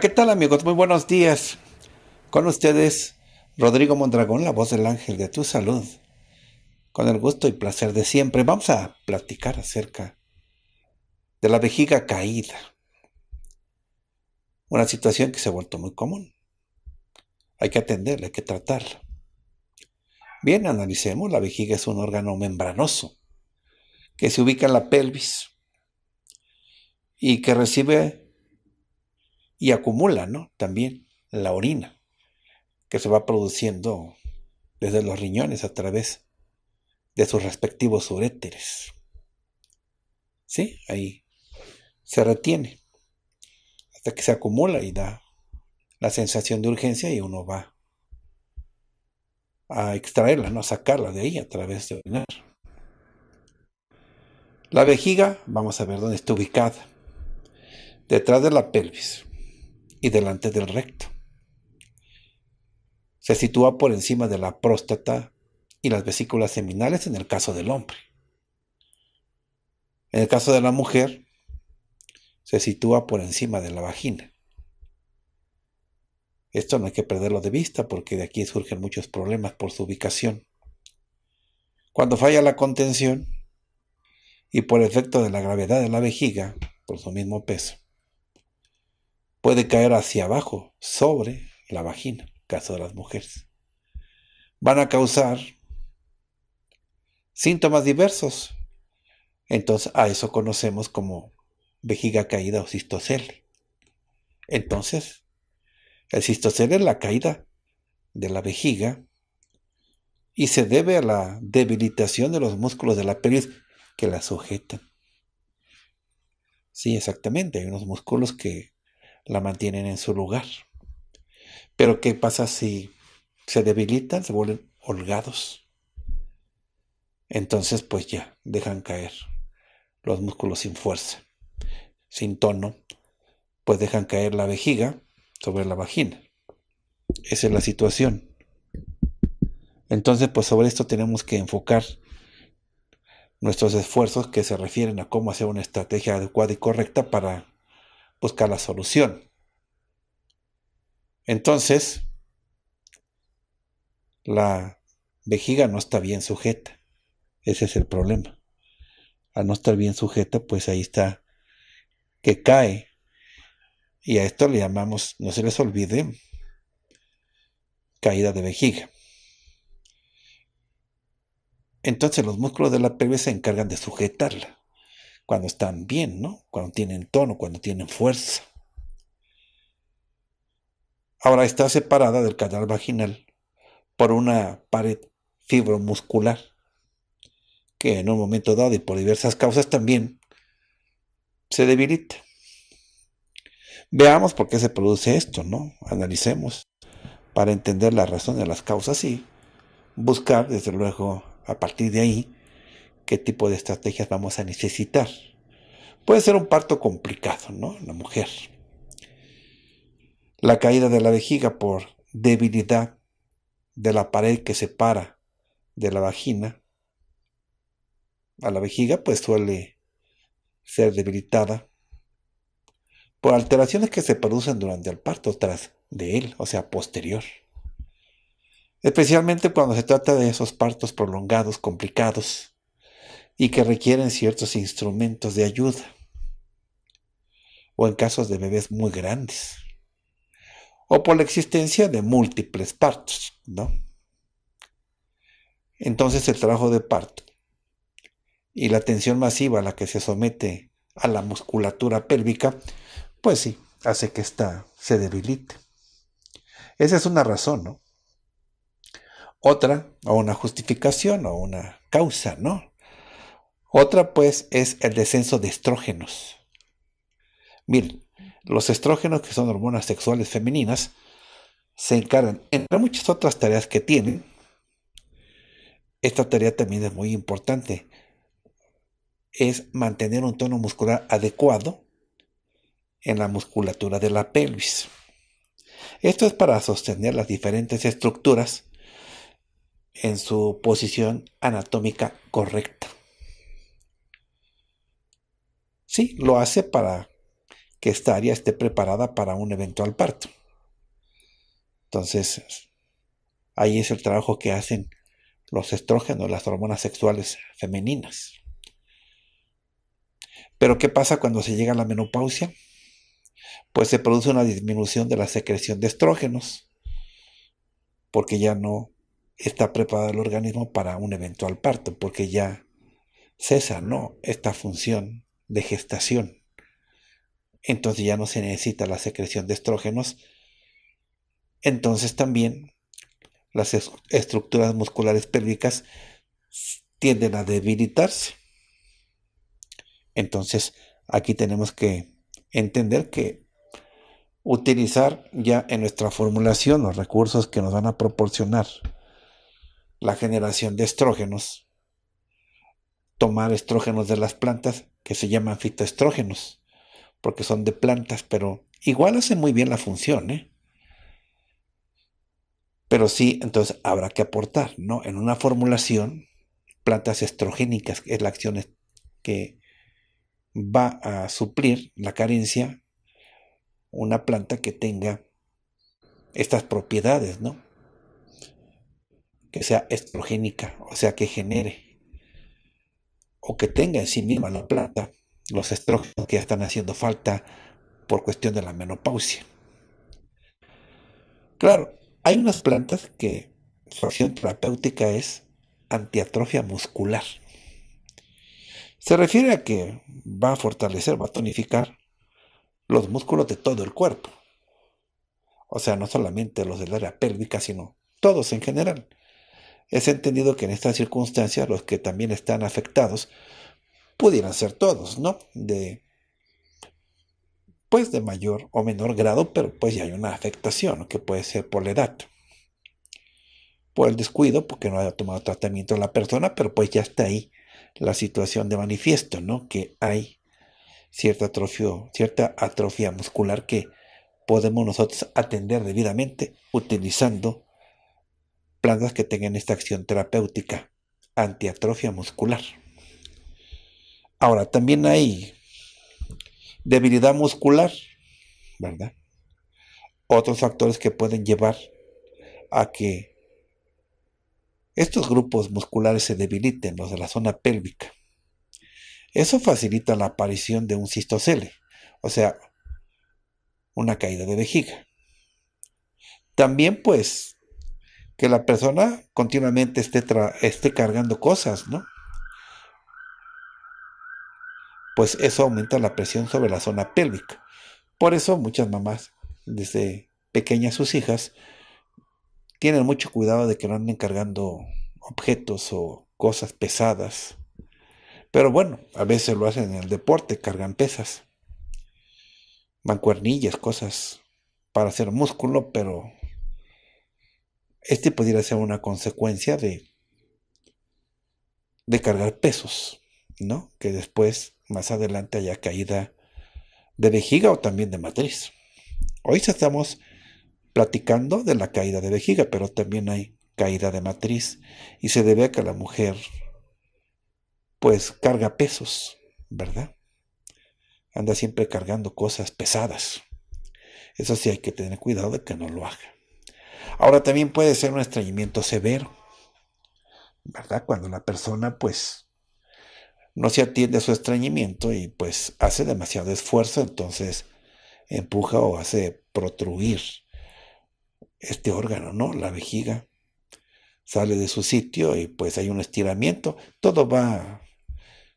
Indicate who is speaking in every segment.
Speaker 1: ¿qué tal amigos? Muy buenos días. Con ustedes, Rodrigo Mondragón, la voz del ángel de tu salud. Con el gusto y placer de siempre, vamos a platicar acerca de la vejiga caída. Una situación que se ha vuelto muy común. Hay que atenderla, hay que tratarla. Bien, analicemos. La vejiga es un órgano membranoso que se ubica en la pelvis y que recibe y acumula, ¿no? También la orina que se va produciendo desde los riñones a través de sus respectivos uréteres. ¿Sí? Ahí se retiene hasta que se acumula y da la sensación de urgencia y uno va a extraerla, no a sacarla de ahí a través de orinar. La vejiga, vamos a ver dónde está ubicada. Detrás de la pelvis y delante del recto. Se sitúa por encima de la próstata y las vesículas seminales en el caso del hombre. En el caso de la mujer, se sitúa por encima de la vagina. Esto no hay que perderlo de vista porque de aquí surgen muchos problemas por su ubicación. Cuando falla la contención y por efecto de la gravedad de la vejiga, por su mismo peso, puede caer hacia abajo, sobre la vagina, caso de las mujeres. Van a causar síntomas diversos. Entonces, a eso conocemos como vejiga caída o cistocele. Entonces, el cistocele es la caída de la vejiga y se debe a la debilitación de los músculos de la pelvis que la sujetan. Sí, exactamente, hay unos músculos que la mantienen en su lugar. Pero ¿qué pasa si se debilitan, se vuelven holgados? Entonces pues ya dejan caer los músculos sin fuerza, sin tono, pues dejan caer la vejiga sobre la vagina. Esa es la situación. Entonces, pues sobre esto tenemos que enfocar nuestros esfuerzos que se refieren a cómo hacer una estrategia adecuada y correcta para buscar la solución. Entonces, la vejiga no está bien sujeta. Ese es el problema. Al no estar bien sujeta, pues ahí está que cae. Y a esto le llamamos, no se les olvide, caída de vejiga. Entonces los músculos de la pelvis se encargan de sujetarla cuando están bien, ¿no? Cuando tienen tono, cuando tienen fuerza. Ahora está separada del canal vaginal por una pared fibromuscular que en un momento dado y por diversas causas también se debilita. Veamos por qué se produce esto, ¿no? Analicemos para entender la razón de las causas y buscar, desde luego, a partir de ahí, qué tipo de estrategias vamos a necesitar. Puede ser un parto complicado, ¿no? La mujer. La caída de la vejiga por debilidad de la pared que separa de la vagina a la vejiga, pues suele ser debilitada por alteraciones que se producen durante el parto tras de él, o sea, posterior. Especialmente cuando se trata de esos partos prolongados, complicados, y que requieren ciertos instrumentos de ayuda, o en casos de bebés muy grandes, o por la existencia de múltiples partos, ¿no? Entonces el trabajo de parto y la tensión masiva a la que se somete a la musculatura pélvica, pues sí, hace que ésta se debilite. Esa es una razón, ¿no? Otra, o una justificación, o una causa, ¿no? Otra pues es el descenso de estrógenos. Miren, los estrógenos, que son hormonas sexuales femeninas, se encargan, entre muchas otras tareas que tienen, esta tarea también es muy importante, es mantener un tono muscular adecuado en la musculatura de la pelvis. Esto es para sostener las diferentes estructuras en su posición anatómica correcta. Sí, lo hace para que esta área esté preparada para un eventual parto. Entonces, ahí es el trabajo que hacen los estrógenos, las hormonas sexuales femeninas. Pero ¿qué pasa cuando se llega a la menopausia? Pues se produce una disminución de la secreción de estrógenos, porque ya no está preparado el organismo para un eventual parto, porque ya cesa, ¿no? Esta función de gestación. Entonces ya no se necesita la secreción de estrógenos. Entonces también las estructuras musculares pélvicas tienden a debilitarse. Entonces aquí tenemos que entender que utilizar ya en nuestra formulación los recursos que nos van a proporcionar la generación de estrógenos, tomar estrógenos de las plantas que se llaman fitoestrógenos, porque son de plantas, pero igual hacen muy bien la función, ¿eh? Pero sí, entonces habrá que aportar, ¿no? En una formulación, plantas estrogénicas, es la acción que va a suplir la carencia, una planta que tenga estas propiedades, ¿no? Que sea estrogénica, o sea, que genere o que tenga en sí misma la planta los estrógenos que ya están haciendo falta por cuestión de la menopausia. Claro, hay unas plantas que su acción terapéutica es antiatrofia muscular. Se refiere a que va a fortalecer, va a tonificar los músculos de todo el cuerpo. O sea, no solamente los del área pélvica, sino todos en general. Es entendido que en estas circunstancias los que también están afectados pudieran ser todos, ¿no? De, pues de mayor o menor grado, pero pues ya hay una afectación que puede ser por la edad, por el descuido, porque no haya tomado tratamiento la persona, pero pues ya está ahí la situación de manifiesto, ¿no? Que hay cierta cierta atrofia muscular que podemos nosotros atender debidamente utilizando plantas que tengan esta acción terapéutica, antiatrofia muscular. Ahora, también hay debilidad muscular, ¿verdad? Otros factores que pueden llevar a que estos grupos musculares se debiliten, los de la zona pélvica. Eso facilita la aparición de un cistocele, o sea, una caída de vejiga. También pues que la persona continuamente esté, esté cargando cosas, ¿no? Pues eso aumenta la presión sobre la zona pélvica. Por eso muchas mamás, desde pequeñas sus hijas, tienen mucho cuidado de que no anden cargando objetos o cosas pesadas. Pero bueno, a veces lo hacen en el deporte, cargan pesas, mancuernillas, cosas para hacer músculo, pero este pudiera ser una consecuencia de, de cargar pesos, ¿no? Que después, más adelante, haya caída de vejiga o también de matriz. Hoy estamos platicando de la caída de vejiga, pero también hay caída de matriz y se debe a que la mujer pues carga pesos, ¿verdad? Anda siempre cargando cosas pesadas. Eso sí hay que tener cuidado de que no lo haga. Ahora también puede ser un estreñimiento severo, ¿verdad? Cuando la persona pues no se atiende a su estreñimiento y pues hace demasiado esfuerzo, entonces empuja o hace protruir este órgano, ¿no? La vejiga sale de su sitio y pues hay un estiramiento, todo va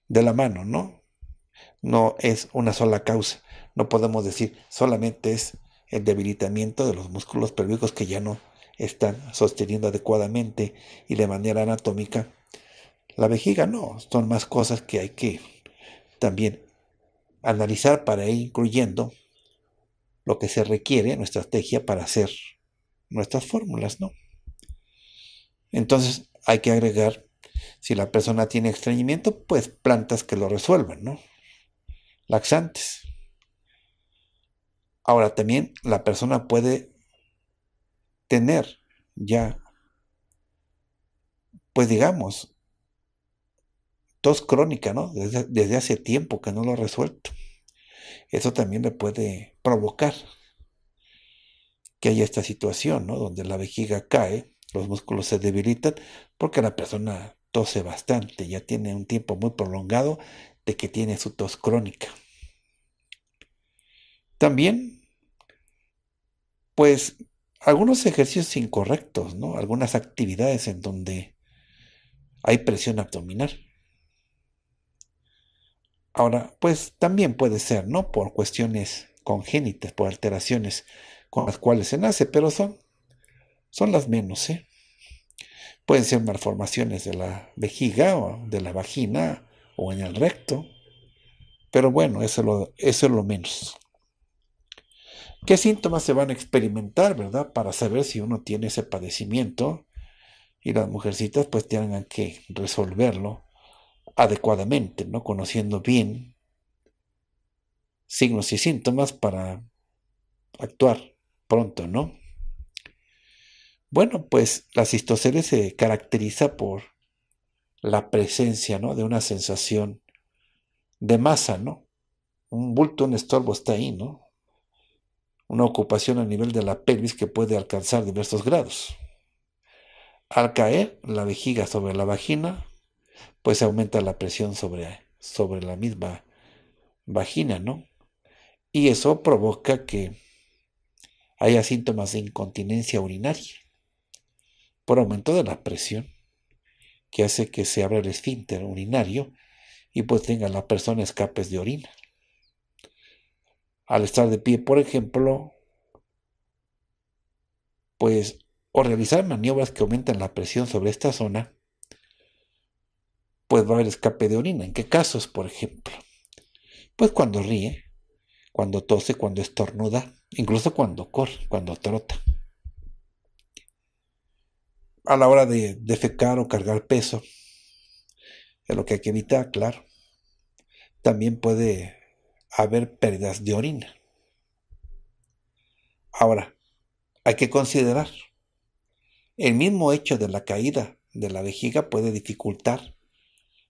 Speaker 1: de la mano, ¿no? No es una sola causa, no podemos decir solamente es el debilitamiento de los músculos pélvicos que ya no están sosteniendo adecuadamente y de manera anatómica la vejiga. No, son más cosas que hay que también analizar para ir incluyendo lo que se requiere, nuestra estrategia para hacer nuestras fórmulas, ¿no? Entonces hay que agregar, si la persona tiene extrañimiento, pues plantas que lo resuelvan, ¿no? Laxantes. Ahora también la persona puede tener ya, pues digamos, tos crónica, ¿no? Desde, hace tiempo que no lo ha resuelto. Eso también le puede provocar que haya esta situación, ¿no? Donde la vejiga cae, los músculos se debilitan, porque la persona tose bastante, ya tiene un tiempo muy prolongado de que tiene su tos crónica. También, pues, algunos ejercicios incorrectos, ¿no? Algunas actividades en donde hay presión abdominal. Ahora, pues también puede ser, ¿no? Por cuestiones congénitas, por alteraciones con las cuales se nace, pero son, son las menos, ¿eh? Pueden ser malformaciones de la vejiga o de la vagina o en el recto, pero bueno, eso, eso es lo menos qué síntomas se van a experimentar, ¿verdad? Para saber si uno tiene ese padecimiento y las mujercitas pues tengan que resolverlo adecuadamente, ¿no? Conociendo bien signos y síntomas para actuar pronto, ¿no? Bueno, pues la cistoceles se caracteriza por la presencia, ¿no? De una sensación de masa, ¿no? Un bulto, un estorbo está ahí, ¿no? una ocupación a nivel de la pelvis que puede alcanzar diversos grados. Al caer la vejiga sobre la vagina, pues aumenta la presión sobre, sobre la misma vagina, ¿no? Y eso provoca que haya síntomas de incontinencia urinaria por aumento de la presión que hace que se abra el esfínter urinario y pues tenga la persona escapes de orina al estar de pie, por ejemplo, pues, o realizar maniobras que aumentan la presión sobre esta zona, pues va a haber escape de orina. ¿En qué casos, por ejemplo? Pues cuando ríe, cuando tose, cuando estornuda, incluso cuando corre, cuando trota. A la hora de defecar o cargar peso, es lo que hay que evitar, claro. También puede haber pérdidas de orina. Ahora, hay que considerar, el mismo hecho de la caída de la vejiga puede dificultar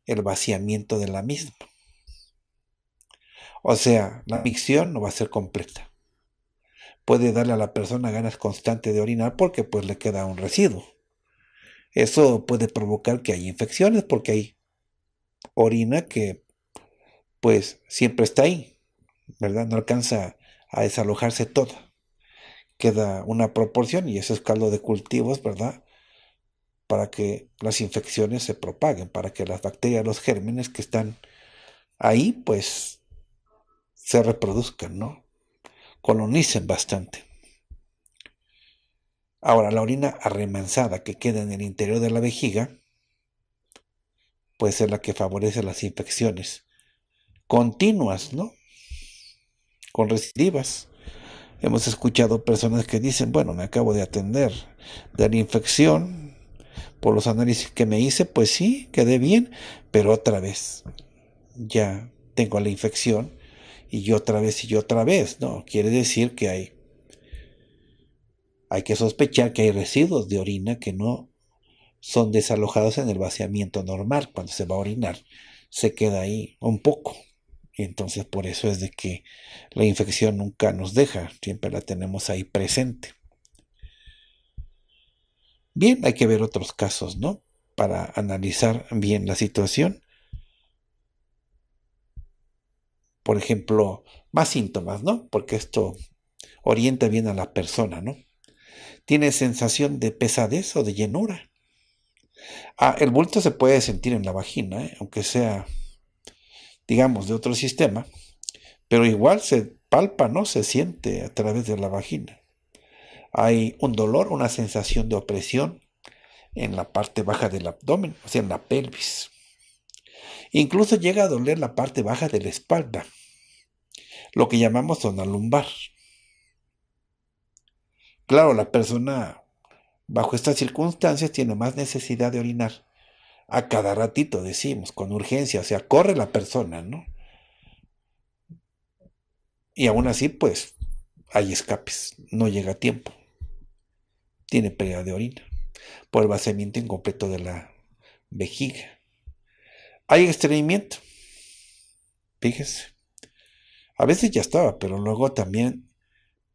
Speaker 1: el vaciamiento de la misma. O sea, la micción no va a ser completa. Puede darle a la persona ganas constantes de orinar porque pues le queda un residuo. Eso puede provocar que haya infecciones porque hay orina que pues siempre está ahí. ¿verdad? No alcanza a desalojarse toda. Queda una proporción y eso es caldo de cultivos, ¿verdad? Para que las infecciones se propaguen, para que las bacterias, los gérmenes que están ahí, pues se reproduzcan, ¿no? Colonicen bastante. Ahora, la orina arremansada que queda en el interior de la vejiga puede ser la que favorece las infecciones continuas, ¿no? con recidivas. Hemos escuchado personas que dicen, bueno, me acabo de atender de la infección por los análisis que me hice, pues sí, quedé bien, pero otra vez ya tengo la infección y yo otra vez y yo otra vez, ¿no? Quiere decir que hay, hay que sospechar que hay residuos de orina que no son desalojados en el vaciamiento normal. Cuando se va a orinar, se queda ahí un poco. Y entonces por eso es de que la infección nunca nos deja, siempre la tenemos ahí presente. Bien, hay que ver otros casos, ¿no? Para analizar bien la situación. Por ejemplo, más síntomas, ¿no? Porque esto orienta bien a la persona, ¿no? Tiene sensación de pesadez o de llenura. Ah, el bulto se puede sentir en la vagina, ¿eh? aunque sea digamos, de otro sistema, pero igual se palpa, ¿no? Se siente a través de la vagina. Hay un dolor, una sensación de opresión en la parte baja del abdomen, o sea, en la pelvis. Incluso llega a doler la parte baja de la espalda, lo que llamamos zona lumbar. Claro, la persona bajo estas circunstancias tiene más necesidad de orinar a cada ratito decimos, con urgencia, o sea, corre la persona, ¿no? Y aún así, pues, hay escapes, no llega a tiempo. Tiene pérdida de orina por el vaciamiento incompleto de la vejiga. Hay estreñimiento, fíjese. A veces ya estaba, pero luego también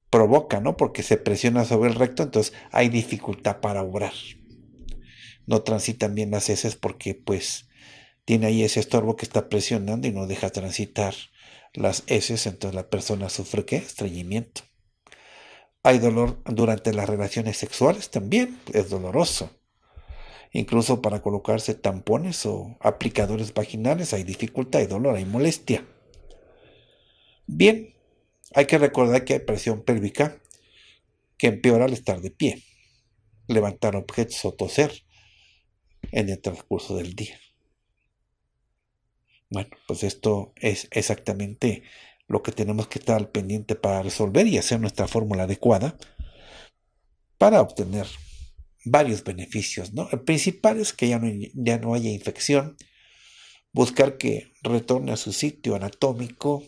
Speaker 1: provoca, ¿no? Porque se presiona sobre el recto, entonces hay dificultad para obrar no transitan bien las heces porque pues tiene ahí ese estorbo que está presionando y no deja transitar las heces, entonces la persona sufre qué? Estreñimiento. Hay dolor durante las relaciones sexuales también, es doloroso. Incluso para colocarse tampones o aplicadores vaginales hay dificultad, hay dolor, hay molestia. Bien, hay que recordar que hay presión pélvica que empeora al estar de pie, levantar objetos o toser en el transcurso del día. Bueno, pues esto es exactamente lo que tenemos que estar pendiente para resolver y hacer nuestra fórmula adecuada para obtener varios beneficios. ¿no? El principal es que ya no, ya no haya infección, buscar que retorne a su sitio anatómico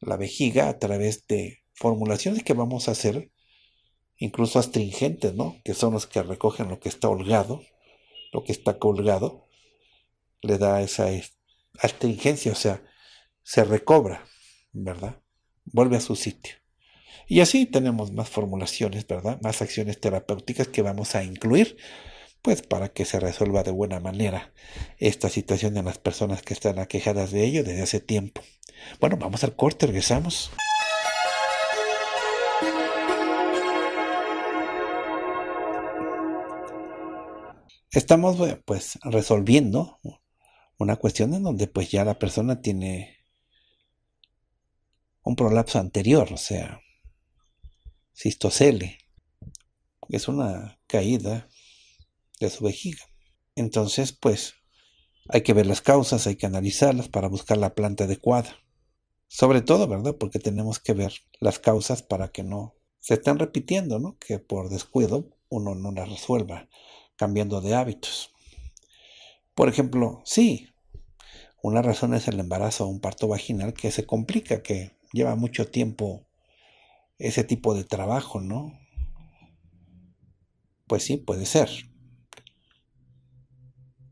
Speaker 1: la vejiga a través de formulaciones que vamos a hacer, incluso astringentes, ¿no? que son los que recogen lo que está holgado lo que está colgado, le da esa astringencia, o sea, se recobra, ¿verdad? Vuelve a su sitio. Y así tenemos más formulaciones, ¿verdad? Más acciones terapéuticas que vamos a incluir, pues para que se resuelva de buena manera esta situación de las personas que están aquejadas de ello desde hace tiempo. Bueno, vamos al corte, regresamos. estamos eh, pues resolviendo una cuestión en donde pues ya la persona tiene un prolapso anterior, o sea, cistocele, que es una caída de su vejiga. Entonces, pues, hay que ver las causas, hay que analizarlas para buscar la planta adecuada. Sobre todo, ¿verdad? Porque tenemos que ver las causas para que no se estén repitiendo, ¿no? Que por descuido uno no las resuelva cambiando de hábitos. Por ejemplo, sí, una razón es el embarazo o un parto vaginal que se complica, que lleva mucho tiempo ese tipo de trabajo, ¿no? Pues sí, puede ser.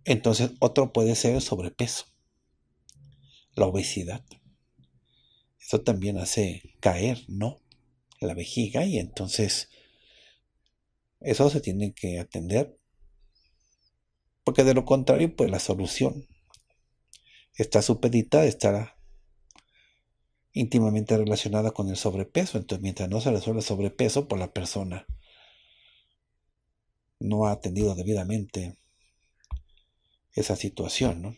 Speaker 1: Entonces, otro puede ser el sobrepeso, la obesidad. Eso también hace caer, ¿no? La vejiga y entonces eso se tiene que atender porque de lo contrario, pues la solución está supeditada, estará íntimamente relacionada con el sobrepeso. Entonces, mientras no se resuelve el sobrepeso, pues la persona no ha atendido debidamente esa situación, ¿no?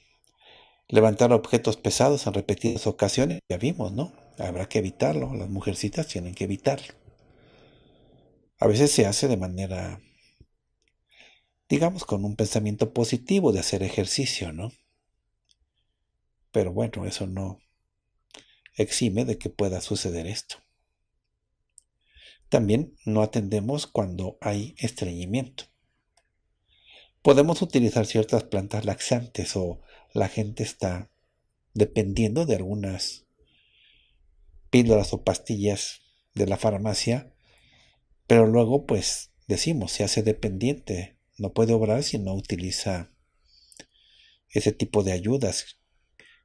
Speaker 1: Levantar objetos pesados en repetidas ocasiones, ya vimos, ¿no? Habrá que evitarlo, las mujercitas tienen que evitarlo. A veces se hace de manera digamos, con un pensamiento positivo de hacer ejercicio, ¿no? Pero bueno, eso no exime de que pueda suceder esto. También no atendemos cuando hay estreñimiento. Podemos utilizar ciertas plantas laxantes o la gente está dependiendo de algunas píldoras o pastillas de la farmacia, pero luego pues decimos, se hace dependiente no puede obrar si no utiliza ese tipo de ayudas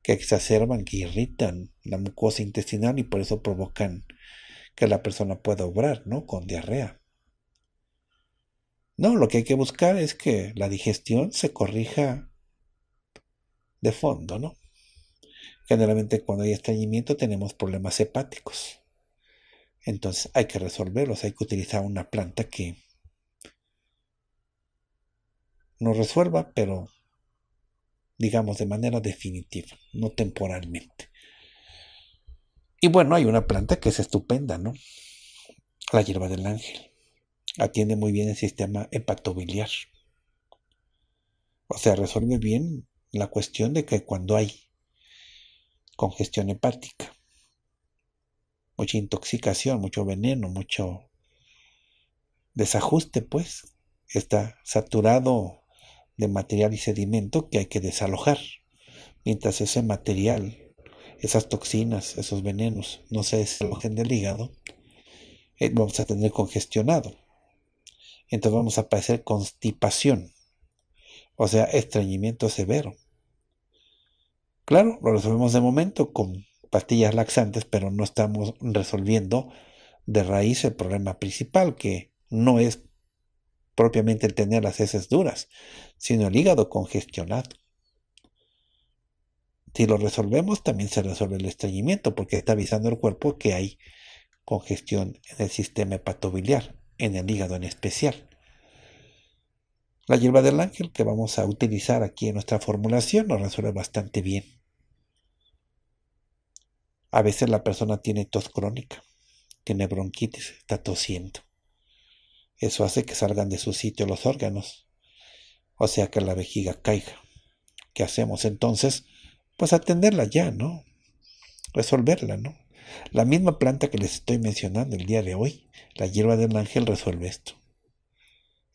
Speaker 1: que exacerban, que irritan la mucosa intestinal y por eso provocan que la persona pueda obrar, ¿no? Con diarrea. No, lo que hay que buscar es que la digestión se corrija de fondo, ¿no? Generalmente cuando hay estreñimiento tenemos problemas hepáticos. Entonces hay que resolverlos, hay que utilizar una planta que no resuelva, pero digamos de manera definitiva, no temporalmente. Y bueno, hay una planta que es estupenda, ¿no? La hierba del ángel. Atiende muy bien el sistema hepatobiliar. O sea, resuelve bien la cuestión de que cuando hay congestión hepática, mucha intoxicación, mucho veneno, mucho desajuste, pues, está saturado de material y sedimento que hay que desalojar. Mientras ese material, esas toxinas, esos venenos no se desalojen del hígado, eh, vamos a tener congestionado. Entonces vamos a aparecer constipación, o sea, estreñimiento severo. Claro, lo resolvemos de momento con pastillas laxantes, pero no estamos resolviendo de raíz el problema principal, que no es propiamente el tener las heces duras, sino el hígado congestionado. Si lo resolvemos, también se resuelve el estreñimiento, porque está avisando el cuerpo que hay congestión en el sistema hepatobiliar, en el hígado en especial. La hierba del ángel que vamos a utilizar aquí en nuestra formulación nos resuelve bastante bien. A veces la persona tiene tos crónica, tiene bronquitis, está tosiendo. Eso hace que salgan de su sitio los órganos, o sea que la vejiga caiga. ¿Qué hacemos entonces? Pues atenderla ya, ¿no? Resolverla, ¿no? La misma planta que les estoy mencionando el día de hoy, la hierba del ángel, resuelve esto.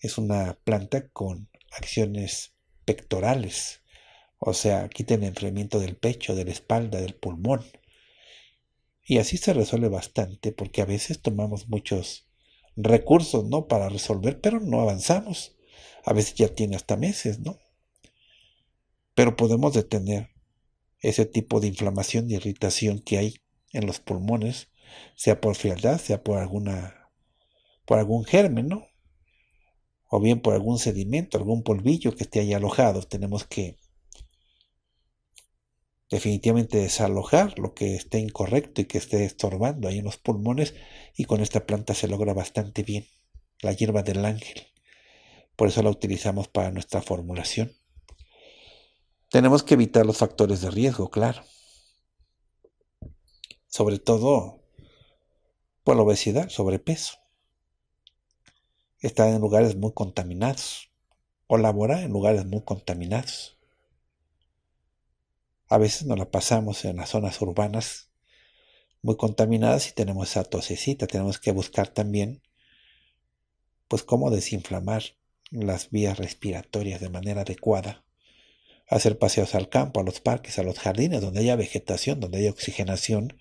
Speaker 1: Es una planta con acciones pectorales, o sea, quita el enfriamiento del pecho, de la espalda, del pulmón. Y así se resuelve bastante porque a veces tomamos muchos recursos, ¿no? Para resolver, pero no avanzamos. A veces ya tiene hasta meses, ¿no? Pero podemos detener ese tipo de inflamación de irritación que hay en los pulmones, sea por frialdad, sea por alguna por algún germen, ¿no? O bien por algún sedimento, algún polvillo que esté ahí alojado. Tenemos que definitivamente desalojar lo que esté incorrecto y que esté estorbando ahí en los pulmones y con esta planta se logra bastante bien, la hierba del ángel. Por eso la utilizamos para nuestra formulación. Tenemos que evitar los factores de riesgo, claro. Sobre todo por la obesidad, sobrepeso. Estar en lugares muy contaminados o laborar en lugares muy contaminados a veces nos la pasamos en las zonas urbanas muy contaminadas y tenemos esa tosecita. Tenemos que buscar también, pues, cómo desinflamar las vías respiratorias de manera adecuada. Hacer paseos al campo, a los parques, a los jardines, donde haya vegetación, donde haya oxigenación,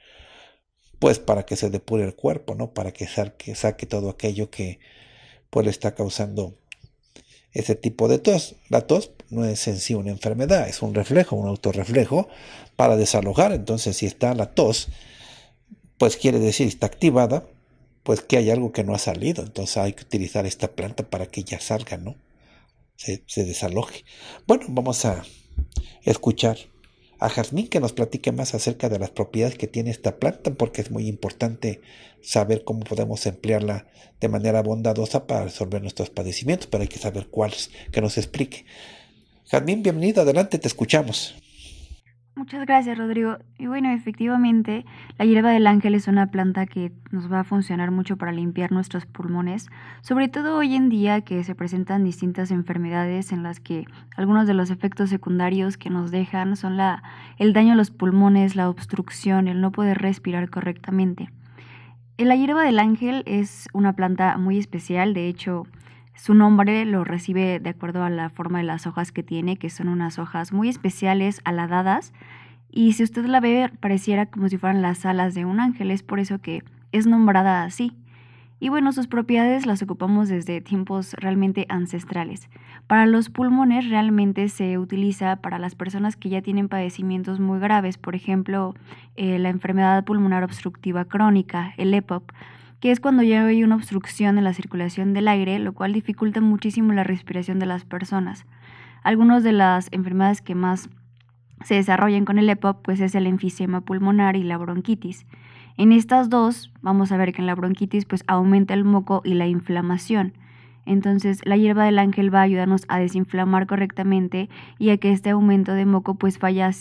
Speaker 1: pues para que se depure el cuerpo, ¿no? Para que saque, saque todo aquello que pues le está causando ese tipo de tos, la tos no es en sí una enfermedad, es un reflejo, un autorreflejo para desalojar. Entonces, si está la tos, pues quiere decir está activada, pues que hay algo que no ha salido. Entonces hay que utilizar esta planta para que ya salga, ¿no? Se, se desaloje. Bueno, vamos a escuchar a Jazmín que nos platique más acerca de las propiedades que tiene esta planta, porque es muy importante saber cómo podemos emplearla de manera bondadosa para resolver nuestros padecimientos, pero hay que saber cuáles, que nos explique. Jazmín, bienvenido adelante, te escuchamos.
Speaker 2: Muchas gracias, Rodrigo. Y bueno, efectivamente, la hierba del ángel es una planta que nos va a funcionar mucho para limpiar nuestros pulmones, sobre todo hoy en día que se presentan distintas enfermedades en las que algunos de los efectos secundarios que nos dejan son la el daño a los pulmones, la obstrucción, el no poder respirar correctamente. La hierba del ángel es una planta muy especial, de hecho, su nombre lo recibe de acuerdo a la forma de las hojas que tiene, que son unas hojas muy especiales, aladadas, y si usted la ve pareciera como si fueran las alas de un ángel, es por eso que es nombrada así. Y bueno, sus propiedades las ocupamos desde tiempos realmente ancestrales. Para los pulmones realmente se utiliza para las personas que ya tienen padecimientos muy graves, por ejemplo, eh, la enfermedad pulmonar obstructiva crónica, el EPOP que es cuando ya hay una obstrucción en la circulación del aire, lo cual dificulta muchísimo la respiración de las personas. Algunas de las enfermedades que más se desarrollan con el EPOP pues es el enfisema pulmonar y la bronquitis. En estas dos vamos a ver que en la bronquitis pues aumenta el moco y la inflamación. Entonces la hierba del ángel va a ayudarnos a desinflamar correctamente y a que este aumento de moco pues vaya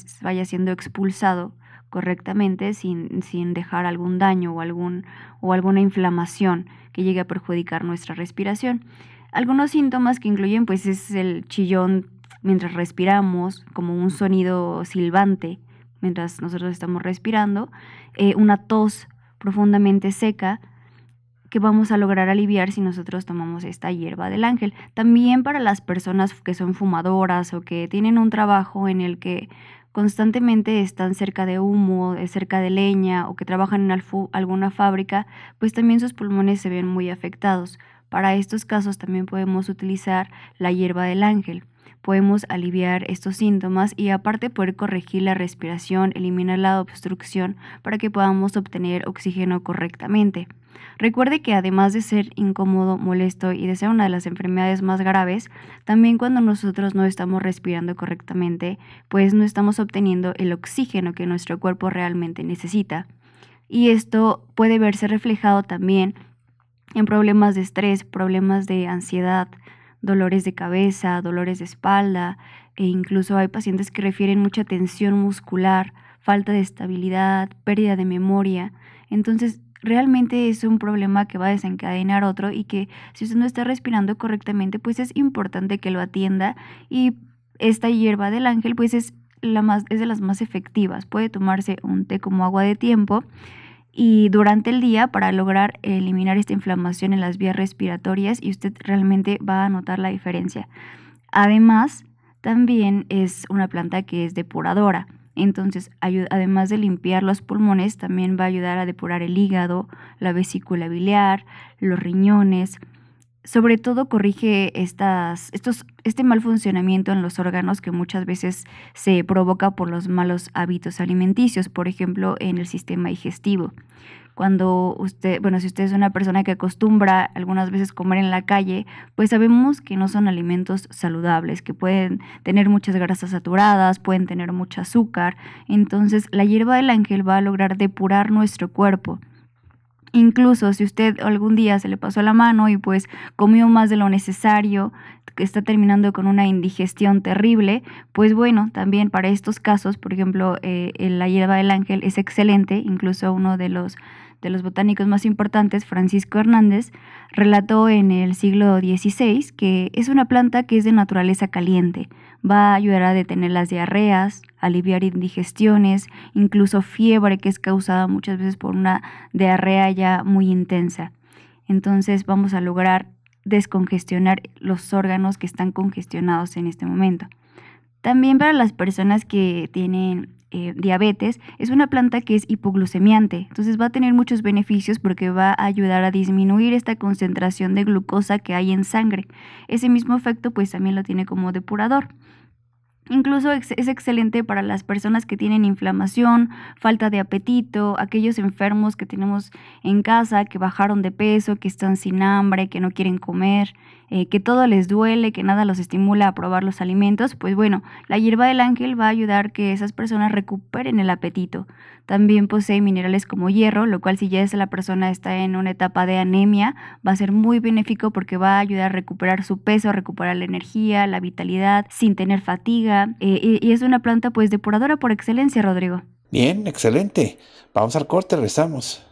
Speaker 2: siendo expulsado correctamente sin, dejar algún daño o, algún, o alguna inflamación que llegue a perjudicar nuestra respiración. Algunos síntomas que incluyen pues es el chillón mientras respiramos, como un sonido silbante mientras nosotros estamos respirando, eh, una tos profundamente seca que vamos a lograr aliviar si nosotros tomamos esta hierba del ángel. También para las personas que son fumadoras o que tienen un trabajo en el que constantemente están cerca de humo, eh, cerca de leña o que trabajan en alguna fábrica, pues también sus pulmones se ven muy afectados. Para estos casos también podemos utilizar la hierba del ángel podemos aliviar estos síntomas y aparte poder corregir la respiración, eliminar la obstrucción para que podamos obtener oxígeno correctamente. Recuerde que además de ser incómodo, molesto y de ser una de las enfermedades más graves, también cuando nosotros no estamos respirando correctamente, pues no estamos obteniendo el oxígeno que nuestro cuerpo realmente necesita. Y esto puede verse reflejado también en problemas de estrés, problemas de ansiedad, dolores de cabeza, dolores de espalda, e incluso hay pacientes que refieren mucha tensión muscular, falta de estabilidad, pérdida de memoria. Entonces, realmente es un problema que va a desencadenar otro y que si usted no está respirando correctamente, pues es importante que lo atienda y esta hierba del ángel pues es la más es de las más efectivas. Puede tomarse un té como agua de tiempo y durante el día para lograr eliminar esta inflamación en las vías respiratorias y usted realmente va a notar la diferencia. Además, también es una planta que es depuradora. Entonces, además de limpiar los pulmones, también va a ayudar a depurar el hígado, la vesícula biliar, los riñones, sobre todo corrige estas, estos, este mal funcionamiento en los órganos que muchas veces se provoca por los malos hábitos alimenticios, por ejemplo, en el sistema digestivo. Cuando usted, bueno, si usted es una persona que acostumbra algunas veces comer en la calle, pues sabemos que no son alimentos saludables, que pueden tener muchas grasas saturadas, pueden tener mucho azúcar. Entonces, la hierba del ángel va a lograr depurar nuestro cuerpo Incluso si usted algún día se le pasó la mano y pues comió más de lo necesario, que está terminando con una indigestión terrible, pues bueno, también para estos casos, por ejemplo, eh, la hierba del ángel es excelente, incluso uno de los, de los botánicos más importantes, Francisco Hernández, relató en el siglo XVI que es una planta que es de naturaleza caliente va a ayudar a detener las diarreas, aliviar indigestiones, incluso fiebre que es causada muchas veces por una diarrea ya muy intensa. Entonces vamos a lograr descongestionar los órganos que están congestionados en este momento. También para las personas que tienen eh, diabetes, es una planta que es hipoglucemiante. Entonces va a tener muchos beneficios porque va a ayudar a disminuir esta concentración de glucosa que hay en sangre. Ese mismo efecto pues también lo tiene como depurador. Incluso es, excelente para las personas que tienen inflamación, falta de apetito, aquellos enfermos que tenemos en casa, que bajaron de peso, que están sin hambre, que no quieren comer. Eh, que todo les duele, que nada los estimula a probar los alimentos, pues bueno, la hierba del ángel va a ayudar que esas personas recuperen el apetito. También posee minerales como hierro, lo cual si ya es la persona está en una etapa de anemia, va a ser muy benéfico porque va a ayudar a recuperar su peso, recuperar la energía, la vitalidad, sin tener fatiga. Eh, y, y es una planta pues depuradora por excelencia, Rodrigo.
Speaker 1: Bien, excelente. Vamos al corte, rezamos.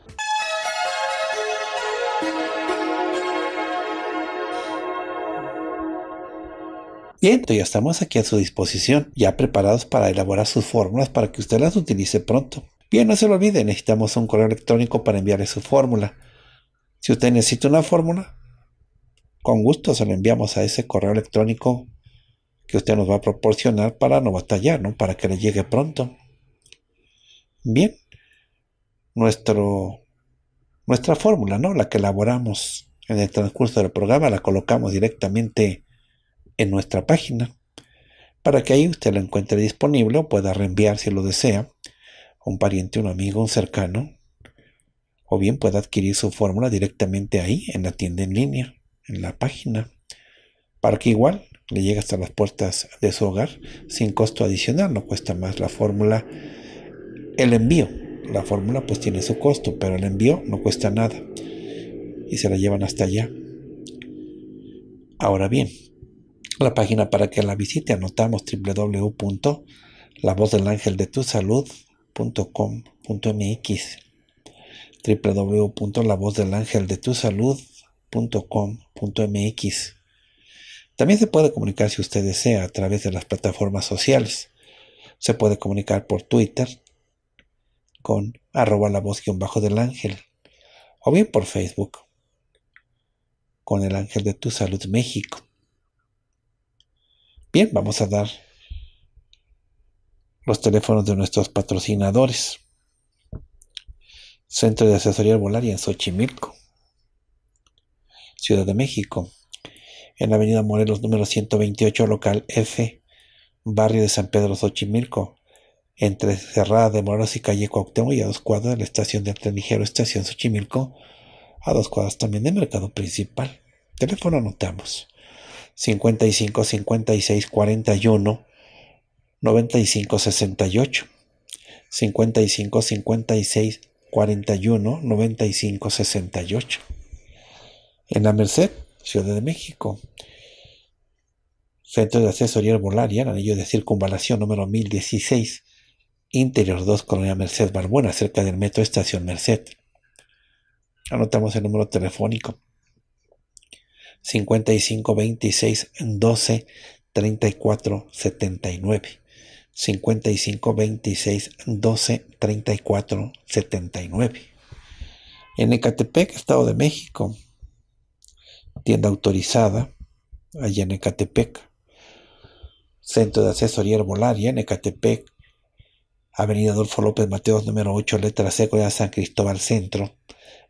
Speaker 1: Bien, ya estamos aquí a su disposición, ya preparados para elaborar sus fórmulas para que usted las utilice pronto. Bien, no se lo olvide, necesitamos un correo electrónico para enviarle su fórmula. Si usted necesita una fórmula, con gusto se la enviamos a ese correo electrónico que usted nos va a proporcionar para no batallar, Para que le llegue pronto. Bien, nuestro, nuestra fórmula, ¿no? La que elaboramos en el transcurso del programa, la colocamos directamente en nuestra página para que ahí usted la encuentre disponible o pueda reenviar si lo desea un pariente, un amigo, un cercano, o bien pueda adquirir su fórmula directamente ahí en la tienda en línea, en la página, para que igual le llegue hasta las puertas de su hogar sin costo adicional, no cuesta más la fórmula, el envío. La fórmula pues tiene su costo, pero el envío no cuesta nada y se la llevan hasta allá. Ahora bien, la página para que la visite anotamos www.lavozdelangeldetusalud.com.mx www.lavozdelangeldetusalud.com.mx También se puede comunicar si usted desea a través de las plataformas sociales. Se puede comunicar por Twitter con arroba la voz bajo del ángel o bien por Facebook con el ángel de tu salud México. Bien, vamos a dar los teléfonos de nuestros patrocinadores. Centro de Asesoría Volaria en Xochimilco, Ciudad de México, en la Avenida Morelos número 128, local F, barrio de San Pedro Xochimilco, entre Cerrada de Morelos y calle Cuauhtémoc y a dos cuadras de la estación del tren ligero Estación Xochimilco, a dos cuadras también del mercado principal. Teléfono anotamos 55 56 41 95 68 55 56 41 95 68 en la Merced, Ciudad de México. Centro de Asesoría Herbolaria, anillo de circunvalación número 1016, interior 2, Colonia Merced Barbona, cerca del metro Estación Merced. Anotamos el número telefónico 55 26 12 34 79. 55 26 12 34 79. En Ecatepec, Estado de México, tienda autorizada, allá en Ecatepec. Centro de Asesoría Herbolaria en Ecatepec, Avenida Adolfo López Mateos, número 8, letra C, San Cristóbal Centro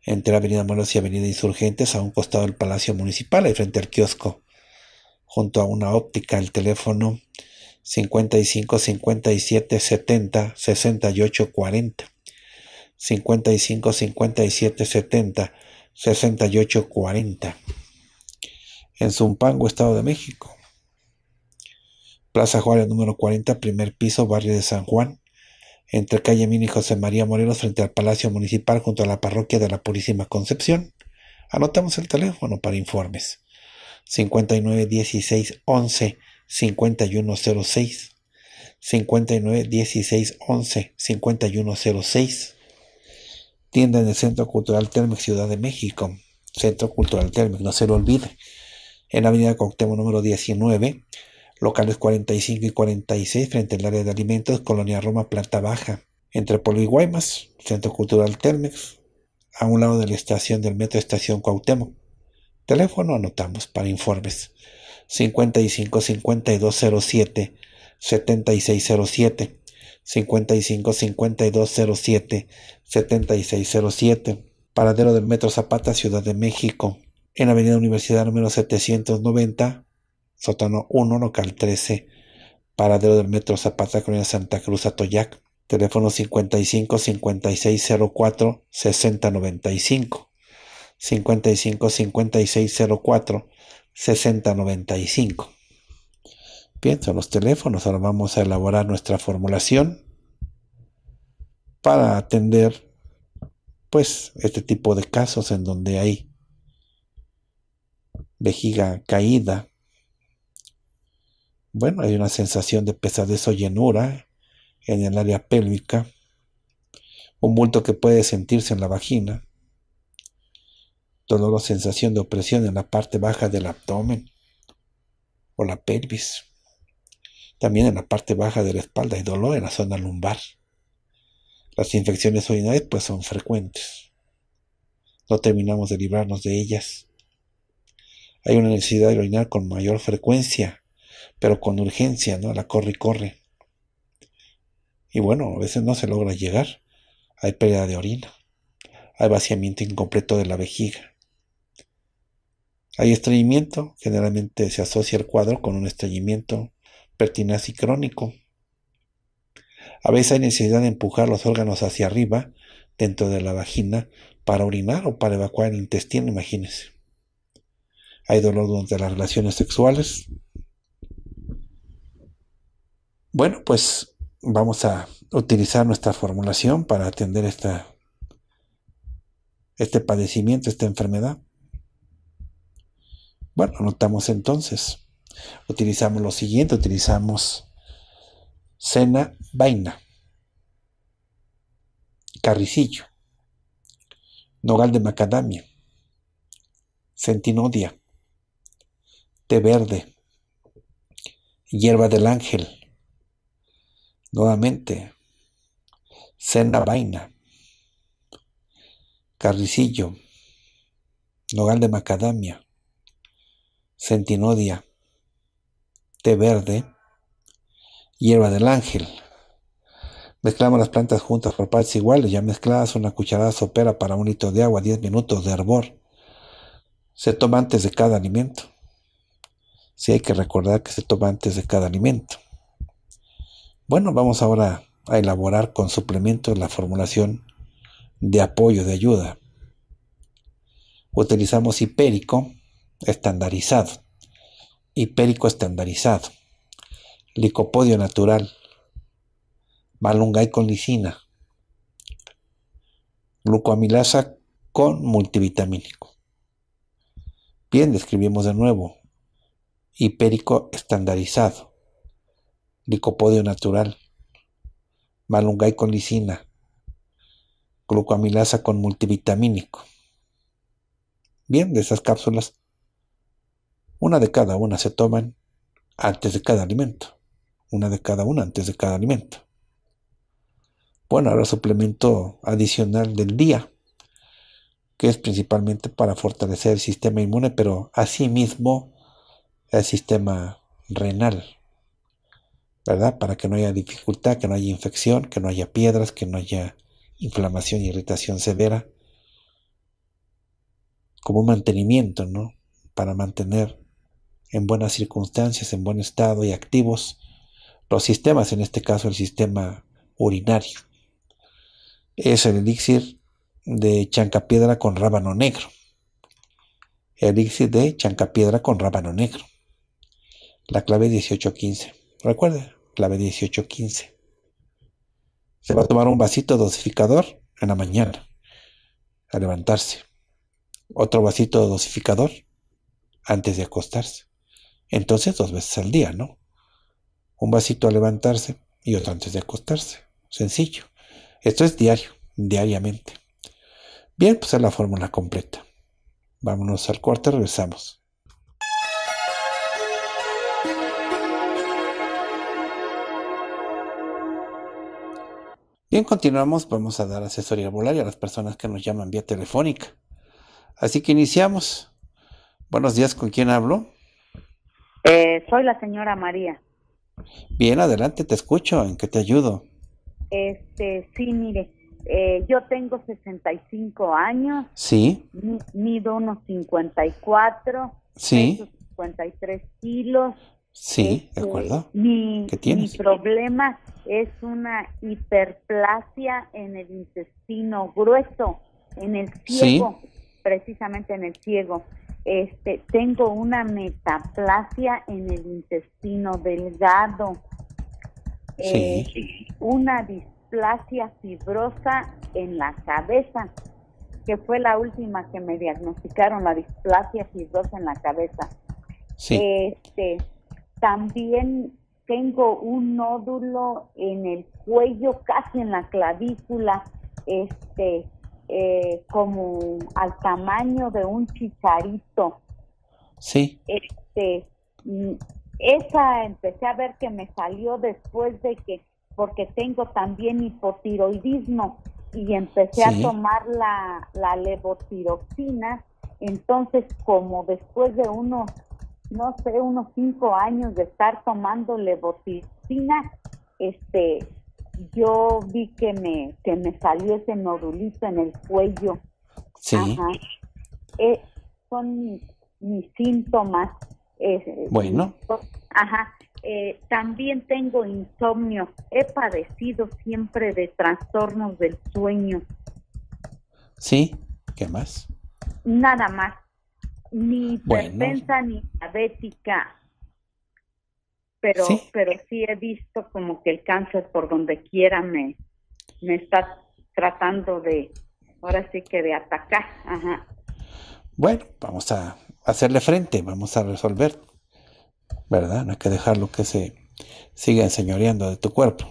Speaker 1: entre Avenida Morelos y Avenida Insurgentes, a un costado del Palacio Municipal, y frente al kiosco, junto a una óptica, el teléfono 55 57 70 68 40. 55 57 70 68 40. En Zumpango, Estado de México. Plaza Juárez número 40, primer piso, barrio de San Juan, entre calle Mini y José María Morelos frente al Palacio Municipal junto a la parroquia de la Purísima Concepción. Anotamos el teléfono para informes. 59 16 11 5106 59 16 11 5106 Tienda en el Centro Cultural Telmex Ciudad de México. Centro Cultural Telmex, no se lo olvide. En la avenida Coctemo número 19 locales 45 y 46 frente al área de alimentos, Colonia Roma, planta baja, entre Polo y Guaymas, Centro Cultural Telmex, a un lado de la estación del metro Estación Cuauhtémoc. Teléfono anotamos para informes 55 5207 7607 55 5207 7607 Paradero del Metro Zapata, Ciudad de México, en Avenida Universidad número 790, sótano 1, local 13, paradero del Metro Zapata, Colonia Santa Cruz, Atoyac, teléfono 55 5604 6095. 55 5604 6095. Bien, son los teléfonos. Ahora vamos a elaborar nuestra formulación para atender pues este tipo de casos en donde hay vejiga caída, bueno, hay una sensación de pesadez o llenura en el área pélvica, un bulto que puede sentirse en la vagina, dolor o sensación de opresión en la parte baja del abdomen o la pelvis. También en la parte baja de la espalda y dolor en la zona lumbar. Las infecciones urinarias pues son frecuentes. No terminamos de librarnos de ellas. Hay una necesidad de orinar con mayor frecuencia pero con urgencia, ¿no? La corre y corre. Y bueno, a veces no se logra llegar. Hay pérdida de orina. Hay vaciamiento incompleto de la vejiga. Hay estreñimiento, generalmente se asocia el cuadro con un estreñimiento pertinaz y crónico. A veces hay necesidad de empujar los órganos hacia arriba dentro de la vagina para orinar o para evacuar el intestino, imagínense. Hay dolor durante las relaciones sexuales, bueno, pues vamos a utilizar nuestra formulación para atender esta, este padecimiento, esta enfermedad. Bueno, anotamos entonces. Utilizamos lo siguiente, utilizamos cena vaina, carricillo, nogal de macadamia, centinodia, té verde, hierba del ángel, Nuevamente, Senda Vaina, Carricillo, Nogal de Macadamia, Centinodia, Té Verde, Hierba del Ángel. Mezclamos las plantas juntas por partes iguales, ya mezcladas una cucharada sopera para un litro de agua, 10 minutos de hervor. Se toma antes de cada alimento. Sí hay que recordar que se toma antes de cada alimento. Bueno, vamos ahora a elaborar con suplementos la formulación de apoyo, de ayuda. Utilizamos hipérico estandarizado, hipérico estandarizado, licopodio natural, malungay con lisina, glucoamilasa con multivitamínico. Bien, describimos de nuevo, hipérico estandarizado, licopodio natural, malungay con lisina, glucamilasa con multivitamínico. Bien, de esas cápsulas, una de cada una se toman antes de cada alimento. Una de cada una antes de cada alimento. Bueno, ahora suplemento adicional del día, que es principalmente para fortalecer el sistema inmune, pero asimismo el sistema renal. ¿verdad? Para que no haya dificultad, que no haya infección, que no haya piedras, que no haya inflamación y irritación severa. Como un mantenimiento, ¿no? Para mantener en buenas circunstancias, en buen estado y activos los sistemas, en este caso el sistema urinario. Es el elixir de chancapiedra con rábano negro. Elixir de chancapiedra con rábano negro. La clave 1815. Recuerda clave 1815. Se va a tomar un vasito dosificador en la mañana, a levantarse. Otro vasito dosificador antes de acostarse. Entonces dos veces al día, ¿no? Un vasito a levantarse y otro antes de acostarse. Sencillo. Esto es diario, diariamente. Bien, pues es la fórmula completa. Vámonos al cuarto, regresamos. Bien, continuamos. Vamos a dar asesoría volaria a las personas que nos llaman vía telefónica. Así que iniciamos. Buenos días, ¿con quién hablo?
Speaker 3: Eh, soy la señora María.
Speaker 1: Bien, adelante, te escucho. ¿En qué te ayudo?
Speaker 3: Este, sí, mire, eh, yo tengo 65 años. Sí. Mido unos 54. Sí. 53 kilos.
Speaker 1: Sí, de este, acuerdo.
Speaker 3: mi, problema es una hiperplasia en el intestino grueso, en el ciego, precisamente en el ciego. Este, tengo una metaplasia en el intestino delgado. Eh, una displasia fibrosa en la cabeza, que fue la última que me diagnosticaron, la displasia fibrosa en la cabeza. Sí. Este, también tengo un nódulo en el cuello, casi en la clavícula, este, eh, como al tamaño de un chicharito. Sí. Este, mm, esa empecé a ver que me salió después de que, porque tengo también hipotiroidismo y empecé a tomar la, la levotiroxina. Entonces, como después de unos no sé, unos cinco años de estar tomando levotiroxina este, yo vi que me, que me salió ese nodulito en el cuello. Sí. Ajá. Eh, son mis síntomas. Eh, bueno. Ajá. Eh, también tengo insomnio. He padecido siempre de trastornos del sueño.
Speaker 1: Sí. ¿Qué
Speaker 3: más? Nada más ni hipertensa ni diabética. Pero, ¿Sí? pero sí he visto como que el cáncer por donde quiera me, me está tratando de, ahora sí que de atacar.
Speaker 1: Bueno, vamos a hacerle frente, vamos a resolver, ¿verdad? No hay que dejarlo que se siga enseñoreando de tu cuerpo.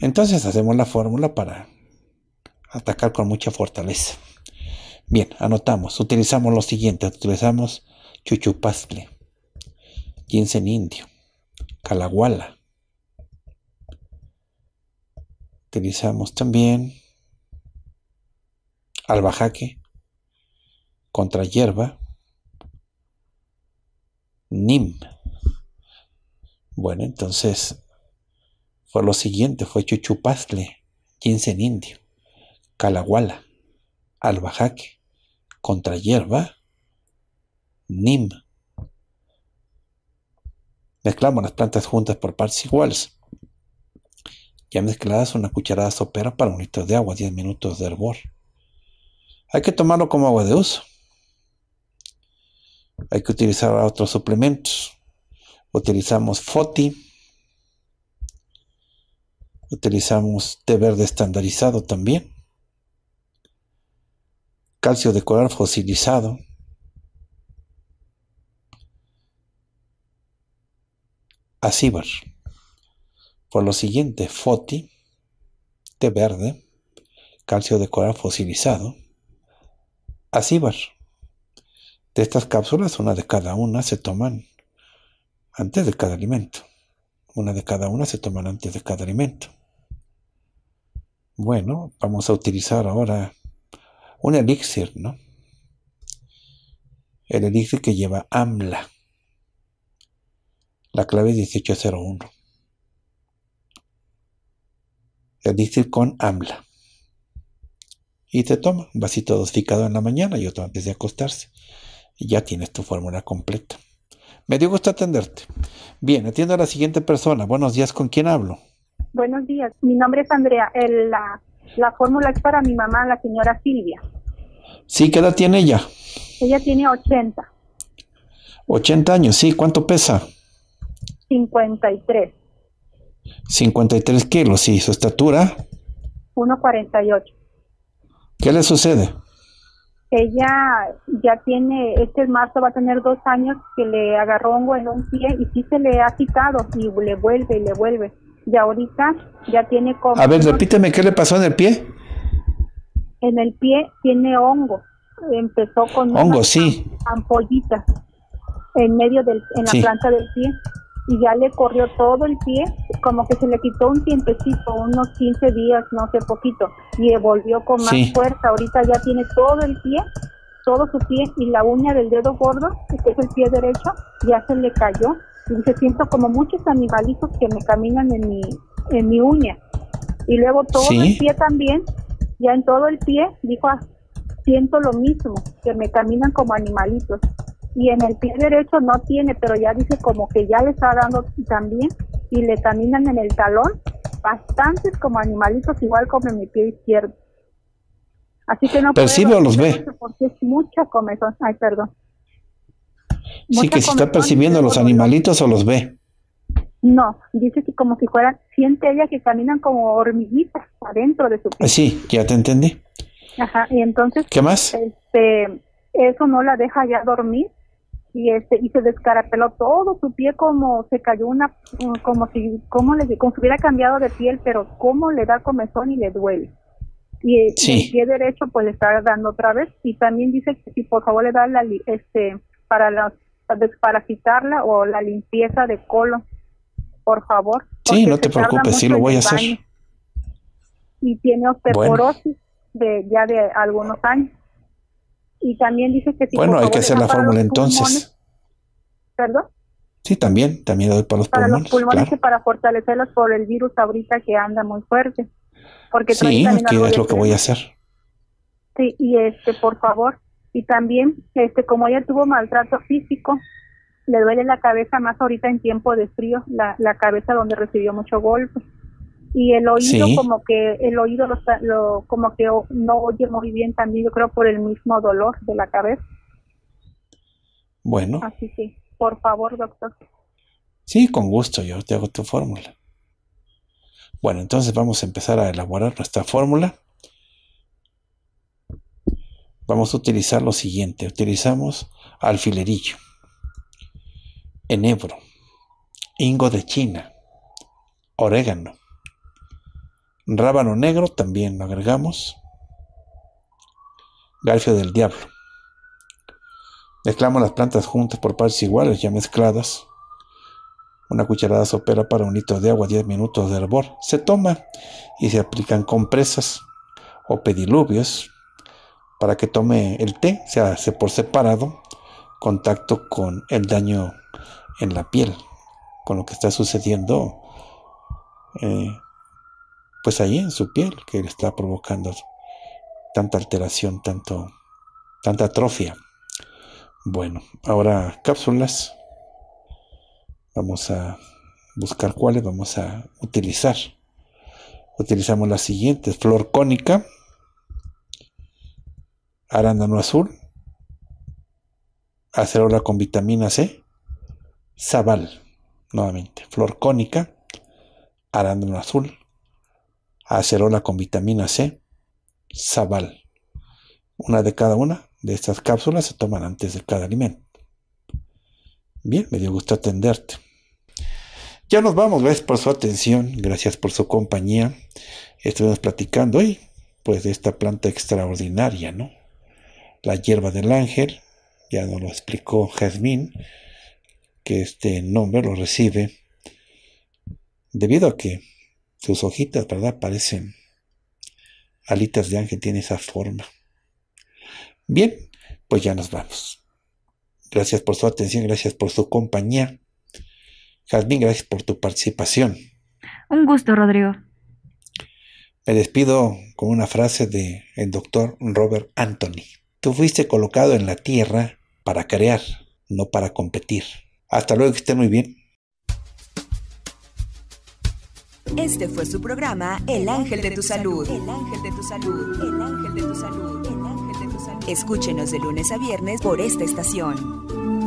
Speaker 1: Entonces hacemos la fórmula para atacar con mucha fortaleza. Bien, anotamos. Utilizamos lo siguiente. Utilizamos chuchupazle, ginseng indio, calaguala. Utilizamos también albajaque, contra hierba, nim. Bueno, entonces fue lo siguiente, fue chuchupastle, ginseng indio, calaguala, albahaque contra hierba, NIM. Mezclamos las plantas juntas por partes iguales. Ya mezcladas una cucharada sopera para un litro de agua, 10 minutos de hervor. Hay que tomarlo como agua de uso. Hay que utilizar otros suplementos. Utilizamos FOTI. Utilizamos té verde estandarizado también calcio de coral fosilizado, Asíbar. Por lo siguiente, foti, té verde, calcio de coral fosilizado, Asíbar. De estas cápsulas, una de cada una se toman antes de cada alimento. Una de cada una se toman antes de cada alimento. Bueno, vamos a utilizar ahora un elixir, ¿no? El elixir que lleva AMLA. La clave es 1801. elixir con AMLA. Y te toma un vasito dosificado en la mañana y otro antes de acostarse. Y ya tienes tu fórmula completa. Me dio gusto atenderte. Bien, atiendo a la siguiente persona. Buenos días, ¿con quién hablo?
Speaker 4: Buenos días, mi nombre es Andrea. El, la la fórmula es para mi mamá, la señora Silvia.
Speaker 1: Sí, ¿qué edad tiene ella?
Speaker 4: Ella tiene 80.
Speaker 1: 80 años, sí. ¿Cuánto pesa?
Speaker 4: 53.
Speaker 1: 53 kilos, sí. ¿Su estatura?
Speaker 4: 1,48.
Speaker 1: ¿Qué le sucede?
Speaker 4: Ella ya tiene, este marzo va a tener dos años que le agarró hongo en un pie y sí se le ha quitado y le vuelve y le vuelve y ahorita ya tiene como... A ver, repíteme, ¿qué le pasó en el pie? En el pie tiene hongo. Empezó con hongo, sí. ampollita en medio del, en la planta del pie y ya le corrió todo el pie, como que se le quitó un tiempecito, unos 15 días, no sé, poquito, y volvió con más fuerza. Ahorita ya tiene todo el pie, todo su pie y la uña del dedo gordo, que es el pie derecho, ya se le cayó Dice, siento como muchos animalitos que me caminan en mi, en mi uña. Y luego todo el pie también, ya en todo el pie, dijo, ah, siento lo mismo, que me caminan como animalitos. Y en el pie derecho no tiene, pero ya dice como que ya le está dando también y le caminan en el talón bastantes como animalitos, igual como en mi pie izquierdo. Así que no percibo puedo, los ve? Porque es mucha comezón. Ay, perdón. Sí, que si está
Speaker 1: percibiendo los animalitos o los ve.
Speaker 4: No, dice que como si fuera, siente ella que caminan como hormiguitas adentro de su pie
Speaker 1: Sí, ya te entendí.
Speaker 4: Ajá, y entonces... ¿Qué más? Este, eso no la deja ya dormir y este y se descarapeló todo su pie como se cayó una como si como le como si hubiera cambiado de piel pero como le da comezón y le duele y, el pie derecho pues le está dando otra vez y también dice que si por favor le da la este para las desparasitarla o la limpieza de colon, por favor. Sí, no te preocupes, sí lo voy a hacer. Y tiene osteoporosis de ya de algunos años. Y también dice que si Bueno, hay que hacer la fórmula entonces. ¿Perdón?
Speaker 1: Sí, también, también doy para los para pulmones. Para los pulmones
Speaker 4: para fortalecerlos por el virus ahorita que anda muy fuerte. Porque sí, es lo que voy a hacer. Sí, y este, por favor, y también este como ella tuvo maltrato físico le duele la cabeza más ahorita en tiempo de frío la, cabeza donde recibió mucho golpe y el oído como que el oído lo, como que no oye muy bien también yo creo por el mismo dolor de la cabeza bueno así sí por favor doctor
Speaker 1: sí con gusto yo te hago tu fórmula bueno entonces vamos a empezar a elaborar nuestra fórmula vamos a utilizar lo siguiente. Utilizamos alfilerillo, enebro, ingo de China, orégano, rábano negro también lo agregamos, garfio del diablo. Mezclamos las plantas juntas por partes iguales, ya mezcladas. Una cucharada sopera para un litro de agua, 10 minutos de hervor. Se toma y se aplican compresas o pediluvios para que tome el té, se hace por separado contacto con el daño en la piel, con lo que está sucediendo, eh, pues ahí en su piel, que le está provocando tanta alteración, tanto, tanta atrofia. Bueno, ahora cápsulas. Vamos a buscar cuáles vamos a utilizar. Utilizamos las siguientes, flor cónica, arándano azul, acerola con vitamina C, zabal, nuevamente, flor cónica, arándano azul, acerola con vitamina C, zabal. Una de cada una de estas cápsulas se toman antes de cada alimento. Bien, me dio gusto atenderte. Ya nos vamos, gracias por su atención, gracias por su compañía. Estuvimos platicando hoy, pues, de esta planta extraordinaria, ¿no? la hierba del ángel, ya nos lo explicó Jazmín, que este nombre lo recibe debido a que sus hojitas, ¿verdad?, parecen alitas de ángel, tiene esa forma. Bien, pues ya nos vamos. Gracias por su atención, gracias por su compañía. Jazmín, gracias por tu participación.
Speaker 2: Un gusto, Rodrigo.
Speaker 1: Me despido con una frase de doctor Robert Anthony. Tú fuiste colocado en la tierra para crear, no para competir. Hasta luego, que estén muy bien.
Speaker 2: Este fue su programa El Ángel de tu Salud. El Ángel de tu Salud. El Ángel de Salud. El Ángel de tu Salud. Escúchenos de lunes a viernes por esta estación.